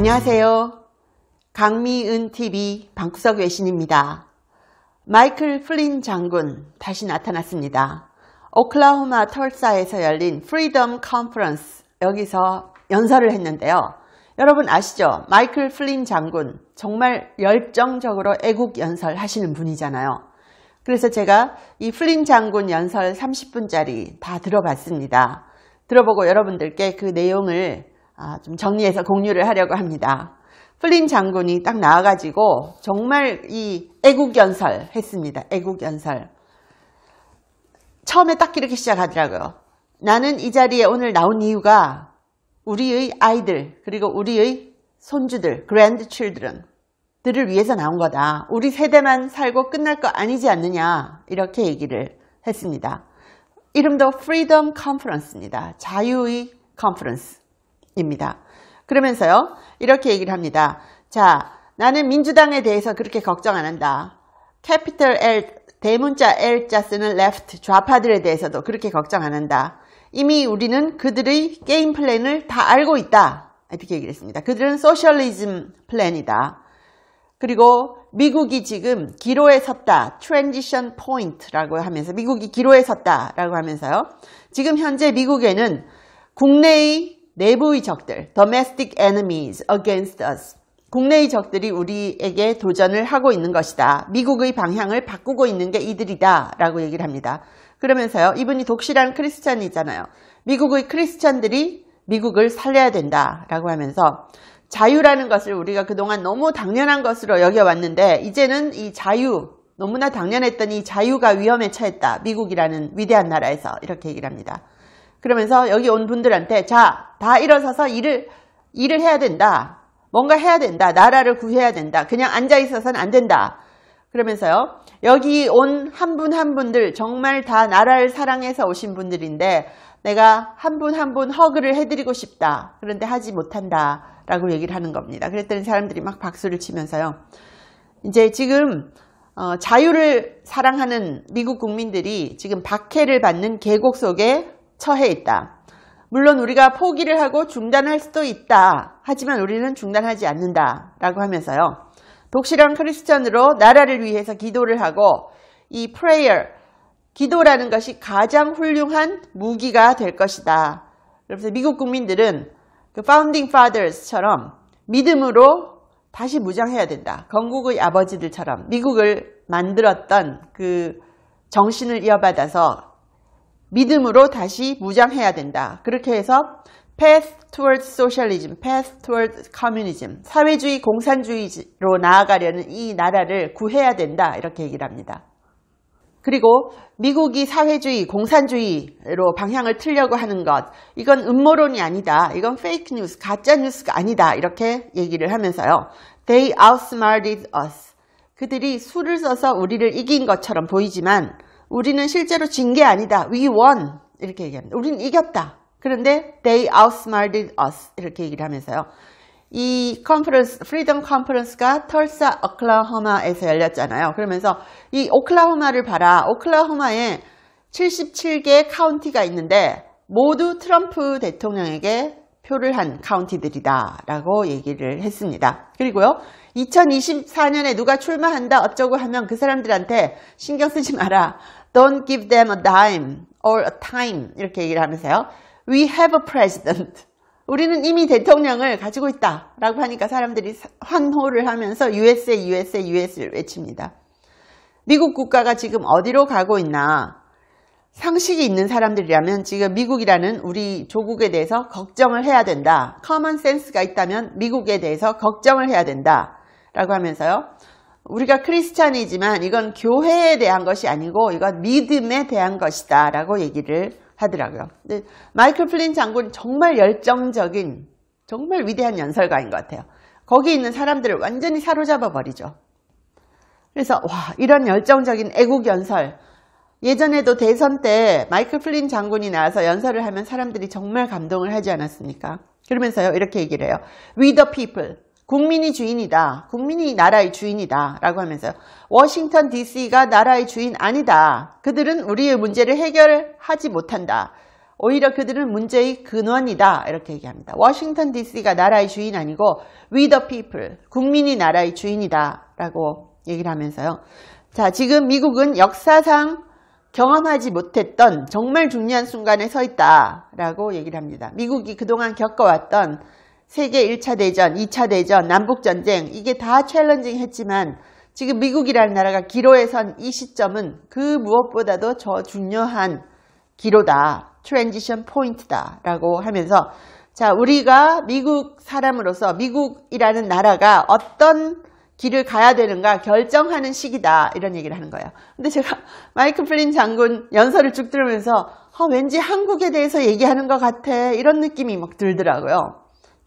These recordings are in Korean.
안녕하세요. 강미은TV 방구석 외신입니다. 마이클 플린 장군 다시 나타났습니다. 오클라호마 털사에서 열린 프리덤 컨퍼런스 여기서 연설을 했는데요. 여러분 아시죠? 마이클 플린 장군 정말 열정적으로 애국 연설 하시는 분이잖아요. 그래서 제가 이 플린 장군 연설 30분짜리 다 들어봤습니다. 들어보고 여러분들께 그 내용을 아, 좀 정리해서 공유를 하려고 합니다. 플린 장군이 딱 나와가지고 정말 이 애국연설 했습니다. 애국연설. 처음에 딱 이렇게 시작하더라고요. 나는 이 자리에 오늘 나온 이유가 우리의 아이들 그리고 우리의 손주들 그랜드 n d c 들을 위해서 나온 거다. 우리 세대만 살고 끝날 거 아니지 않느냐 이렇게 얘기를 했습니다. 이름도 프리덤 컨퍼런스입니다 자유의 컨퍼런스. 입니다. 그러면서요. 이렇게 얘기를 합니다. 자, 나는 민주당에 대해서 그렇게 걱정 안 한다. 캐피털 L, 대문자 L자 쓰는 레프트 좌파들에 대해서도 그렇게 걱정 안 한다. 이미 우리는 그들의 게임 플랜을 다 알고 있다. 이렇게 얘기를 했습니다. 그들은 소셜리즘 플랜이다. 그리고 미국이 지금 기로에 섰다. 트랜지션 포인트라고 하면서 미국이 기로에 섰다라고 하면서요. 지금 현재 미국에는 국내의 내부의 적들, domestic enemies against us. 국내의 적들이 우리에게 도전을 하고 있는 것이다. 미국의 방향을 바꾸고 있는 게 이들이다. 라고 얘기를 합니다. 그러면서요. 이분이 독실한 크리스찬이잖아요. 미국의 크리스찬들이 미국을 살려야 된다. 라고 하면서 자유라는 것을 우리가 그동안 너무 당연한 것으로 여겨왔는데 이제는 이 자유, 너무나 당연했던 이 자유가 위험에 처했다. 미국이라는 위대한 나라에서 이렇게 얘기를 합니다. 그러면서 여기 온 분들한테 자, 다 일어서서 일을 일을 해야 된다. 뭔가 해야 된다. 나라를 구해야 된다. 그냥 앉아 있어서는 안 된다. 그러면서요. 여기 온 한 분한 한 분들 정말 다 나라를 사랑해서 오신 분들인데 내가 한 분 한 분 허그를 해드리고 싶다. 그런데 하지 못한다. 라고 얘기를 하는 겁니다. 그랬더니 사람들이 막 박수를 치면서요. 이제 지금 어, 자유를 사랑하는 미국 국민들이 지금 박해를 받는 계곡 속에 처해 있다. 물론 우리가 포기를 하고 중단할 수도 있다. 하지만 우리는 중단하지 않는다. 라고 하면서요. 독실한 크리스천으로 나라를 위해서 기도를 하고 이 prayer, 기도라는 것이 가장 훌륭한 무기가 될 것이다. 그래서 미국 국민들은 그 파운딩 파더스처럼 믿음으로 다시 무장해야 된다. 건국의 아버지들처럼 미국을 만들었던 그 정신을 이어받아서 믿음으로 다시 무장해야 된다. 그렇게 해서 path towards socialism, path towards communism, 사회주의 공산주의로 나아가려는 이 나라를 구해야 된다. 이렇게 얘기를 합니다. 그리고 미국이 사회주의, 공산주의로 방향을 틀려고 하는 것, 이건 음모론이 아니다. 이건 페이크 뉴스, 가짜 뉴스가 아니다. 이렇게 얘기를 하면서요. They outsmarted us. 그들이 수를 써서 우리를 이긴 것처럼 보이지만 우리는 실제로 진 게 아니다. We won. 이렇게 얘기합니다. 우린 이겼다. 그런데 they outsmarted us. 이렇게 얘기를 하면서요. 이 컨퍼런스, 프리덤 컨퍼런스가 털사 오클라호마에서 열렸잖아요. 그러면서 이 오클라호마를 봐라. 오클라호마에 77개 카운티가 있는데 모두 트럼프 대통령에게 표를 한 카운티들이다 라고 얘기를 했습니다. 그리고요. 2024년에 누가 출마한다 어쩌고 하면 그 사람들한테 신경 쓰지 마라. Don't give them a dime or a time 이렇게 얘기를 하면서요. We have a president. 우리는 이미 대통령을 가지고 있다 라고 하니까 사람들이 환호를 하면서 USA, USA, US를 외칩니다. 미국 국가가 지금 어디로 가고 있나 상식이 있는 사람들이라면 지금 미국이라는 우리 조국에 대해서 걱정을 해야 된다. 커먼 센스가 있다면 미국에 대해서 걱정을 해야 된다. 라고 하면서요. 우리가 크리스찬이지만 이건 교회에 대한 것이 아니고 이건 믿음에 대한 것이다 라고 얘기를 하더라고요. 근데 마이클 플린 장군 정말 열정적인 정말 위대한 연설가인 것 같아요. 거기 있는 사람들을 완전히 사로잡아 버리죠. 그래서 와 이런 열정적인 애국 연설 예전에도 대선 때 마이클 플린 장군이 나와서 연설을 하면 사람들이 정말 감동을 하지 않았습니까? 그러면서요 이렇게 얘기를 해요. We the people 국민이 주인이다. 국민이 나라의 주인이다. 라고 하면서 워싱턴 DC가 나라의 주인 아니다. 그들은 우리의 문제를 해결하지 못한다. 오히려 그들은 문제의 근원이다. 이렇게 얘기합니다. 워싱턴 DC가 나라의 주인 아니고 we the people, 국민이 나라의 주인이다. 라고 얘기를 하면서요. 자, 지금 미국은 역사상 경험하지 못했던 정말 중요한 순간에 서 있다. 라고 얘기를 합니다. 미국이 그동안 겪어왔던 세계 1차 대전, 2차 대전, 남북전쟁 이게 다 챌린징했지만 지금 미국이라는 나라가 기로에 선 이 시점은 그 무엇보다도 저 중요한 기로다, 트랜지션 포인트다 라고 하면서 자 우리가 미국 사람으로서 미국이라는 나라가 어떤 길을 가야 되는가 결정하는 시기다 이런 얘기를 하는 거예요. 근데 제가 마이크 플린 장군 연설을 쭉 들으면서 어, 왠지 한국에 대해서 얘기하는 것 같아 이런 느낌이 막 들더라고요.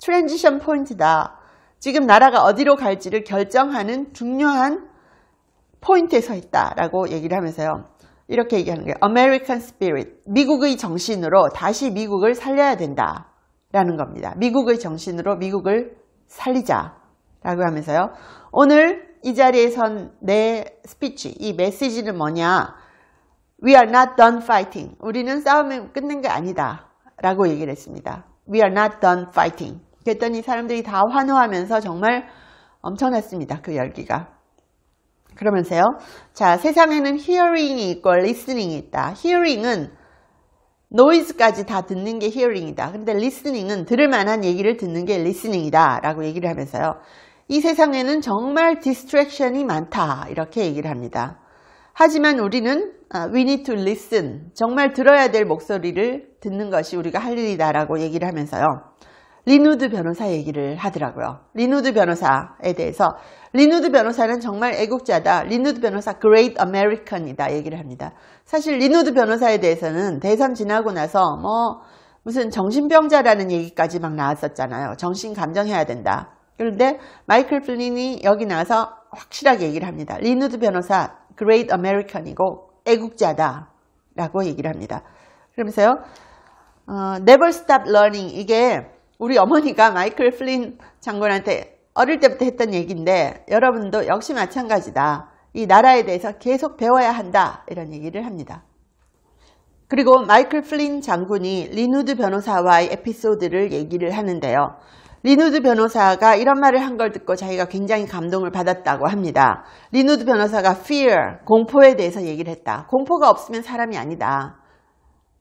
트랜지션 포인트다. 지금 나라가 어디로 갈지를 결정하는 중요한 포인트에 서 있다라고 얘기를 하면서요. 이렇게 얘기하는 거예요. American Spirit, 미국의 정신으로 다시 미국을 살려야 된다라는 겁니다. 미국의 정신으로 미국을 살리자라고 하면서요. 오늘 이 자리에 선내 스피치, 이 메시지는 뭐냐? We are not done fighting. 우리는 싸움을 끝낸 게 아니다. 라고 얘기를 했습니다. We are not done fighting. 그랬더니 사람들이 다 환호하면서 정말 엄청났습니다. 그 열기가. 그러면서요. 자, 세상에는 hearing이 있고 listening이 있다. hearing은 noise까지 다 듣는 게 hearing이다. 근데 listening은 들을 만한 얘기를 듣는 게 listening이다. 라고 얘기를 하면서요. 이 세상에는 정말 d i s t r a c t i o n 이 많다. 이렇게 얘기를 합니다. 하지만 우리는 아, we need to listen. 정말 들어야 될 목소리를 듣는 것이 우리가 할 일이다라고 얘기를 하면서요. 리누드 변호사 얘기를 하더라고요. 리누드 변호사에 대해서 리누드 변호사는 정말 애국자다. 리누드 변호사 Great American이다 얘기를 합니다. 사실 리누드 변호사에 대해서는 대선 지나고 나서 뭐 무슨 정신병자라는 얘기까지 막 나왔었잖아요. 정신 감정해야 된다. 그런데 마이클 플린이 여기 나와서 확실하게 얘기를 합니다. 리누드 변호사 Great American이고 애국자다 라고 얘기를 합니다. 그러면서요. 어, Never Stop Learning 이게 우리 어머니가 마이클 플린 장군한테 어릴 때부터 했던 얘기인데 여러분도 역시 마찬가지다. 이 나라에 대해서 계속 배워야 한다 이런 얘기를 합니다. 그리고 마이클 플린 장군이 리누드 변호사와의 에피소드를 얘기를 하는데요. 리누드 변호사가 이런 말을 한 걸 듣고 자기가 굉장히 감동을 받았다고 합니다. 리누드 변호사가 fear, 공포에 대해서 얘기를 했다. 공포가 없으면 사람이 아니다.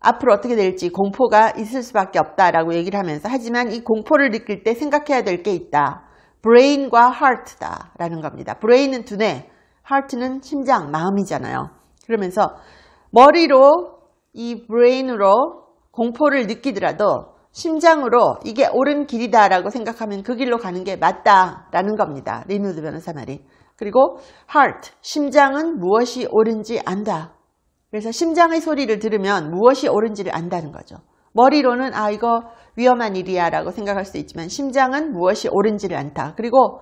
앞으로 어떻게 될지 공포가 있을 수밖에 없다라고 얘기를 하면서 하지만 이 공포를 느낄 때 생각해야 될 게 있다. 브레인과 하트다 라는 겁니다. 브레인은 두뇌, 하트는 심장, 마음이잖아요. 그러면서 머리로 이 브레인으로 공포를 느끼더라도 심장으로 이게 옳은 길이다라고 생각하면 그 길로 가는 게 맞다라는 겁니다. 리누드 변호사 말이. 그리고 heart, 심장은 무엇이 옳은지 안다. 그래서 심장의 소리를 들으면 무엇이 옳은지를 안다는 거죠. 머리로는 아 이거 위험한 일이야 라고 생각할 수 있지만 심장은 무엇이 옳은지를 안다. 그리고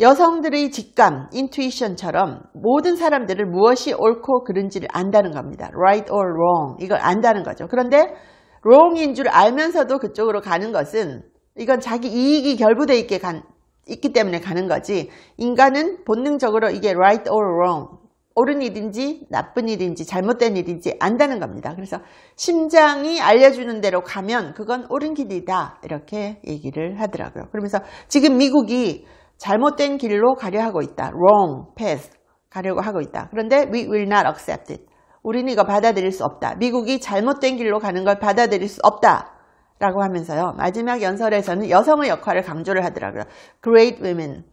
여성들의 직감, 인투이션처럼 모든 사람들을 무엇이 옳고 그른지를 안다는 겁니다. right or wrong 이걸 안다는 거죠. 그런데 롱인줄 알면서도 그쪽으로 가는 것은 이건 자기 이익이 결부돼 있게 간, 있기 때문에 가는 거지 인간은 본능적으로 이게 right or wrong 옳은 일인지 나쁜 일인지 잘못된 일인지 안다는 겁니다 그래서 심장이 알려주는 대로 가면 그건 옳은 길이다 이렇게 얘기를 하더라고요 그러면서 지금 미국이 잘못된 길로 가려 하고 있다 wrong path 가려고 하고 있다 그런데 we will not accept it 우리는 이거 받아들일 수 없다. 미국이 잘못된 길로 가는 걸 받아들일 수 없다. 라고 하면서요. 마지막 연설에서는 여성의 역할을 강조를 하더라고요. Great women.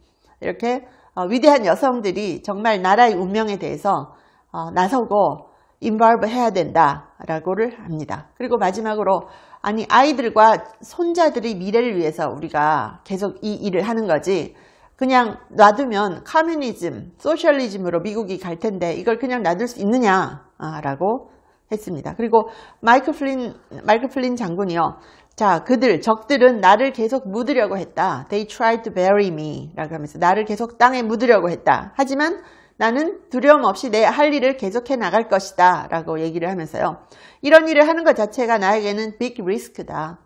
이렇게 어, 위대한 여성들이 정말 나라의 운명에 대해서 어, 나서고 인벌브 해야 된다라고를 합니다. 그리고 마지막으로 아니 아이들과 손자들의 미래를 위해서 우리가 계속 이 일을 하는 거지 그냥 놔두면 커뮤니즘, 소셜리즘으로 미국이 갈 텐데 이걸 그냥 놔둘 수 있느냐라고 아, 했습니다. 그리고 마이크 플린, 마이크 플린 장군이요. 자, 그들, 적들은 나를 계속 묻으려고 했다. They tried to bury me. 라고 하면서 나를 계속 땅에 묻으려고 했다. 하지만 나는 두려움 없이 내 할 일을 계속해 나갈 것이다. 라고 얘기를 하면서요. 이런 일을 하는 것 자체가 나에게는 big risk다.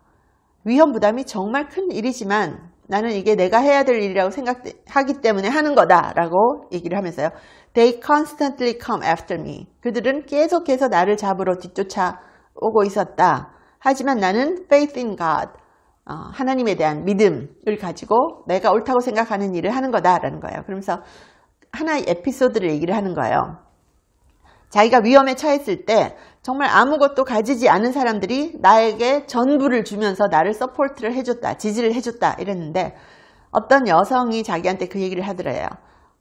위험 부담이 정말 큰 일이지만 나는 이게 내가 해야 될 일이라고 생각하기 때문에 하는 거다라고 얘기를 하면서요. They constantly come after me. 그들은 계속해서 나를 잡으러 뒤쫓아오고 있었다. 하지만 나는 faith in God, 어, 하나님에 대한 믿음을 가지고 내가 옳다고 생각하는 일을 하는 거다라는 거예요. 그러면서 하나의 에피소드를 얘기를 하는 거예요. 자기가 위험에 처했을 때 정말 아무것도 가지지 않은 사람들이 나에게 전부를 주면서 나를 서포트를 해줬다 지지를 해줬다 이랬는데 어떤 여성이 자기한테 그 얘기를 하더래요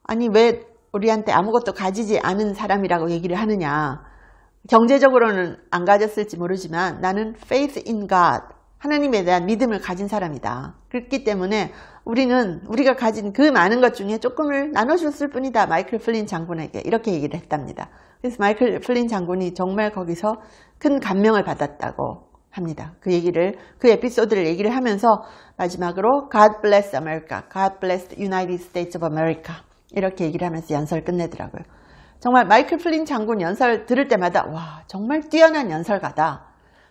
아니 왜 우리한테 아무것도 가지지 않은 사람이라고 얘기를 하느냐 경제적으로는 안 가졌을지 모르지만 나는 faith in God 하나님에 대한 믿음을 가진 사람이다 그렇기 때문에 우리는 우리가 가진 그 많은 것 중에 조금을 나눠줬을 뿐이다 마이클 플린 장군에게 이렇게 얘기를 했답니다 그래서 마이클 플린 장군이 정말 거기서 큰 감명을 받았다고 합니다. 그 얘기를 그 에피소드를 얘기를 하면서 마지막으로 God bless America, God bless the United States of America 이렇게 얘기를 하면서 연설 끝내더라고요. 정말 마이클 플린 장군 연설 들을 때마다 와 정말 뛰어난 연설가다.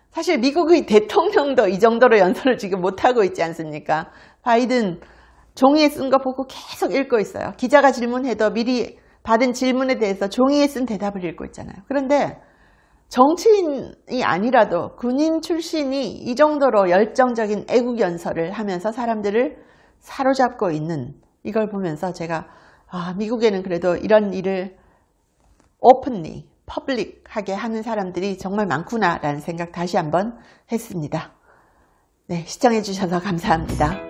사실 미국의 대통령도 이 정도로 연설을 지금 못하고 있지 않습니까? 바이든 종이에 쓴 거 보고 계속 읽고 있어요. 기자가 질문해도 미리 받은 질문에 대해서 종이에 쓴 대답을 읽고 있잖아요. 그런데 정치인이 아니라도 군인 출신이 이 정도로 열정적인 애국 연설을 하면서 사람들을 사로잡고 있는 이걸 보면서 제가 아, 미국에는 그래도 이런 일을 오픈리, 퍼블릭하게 하는 사람들이 정말 많구나라는 생각 다시 한번 했습니다. 네, 시청해 주셔서 감사합니다.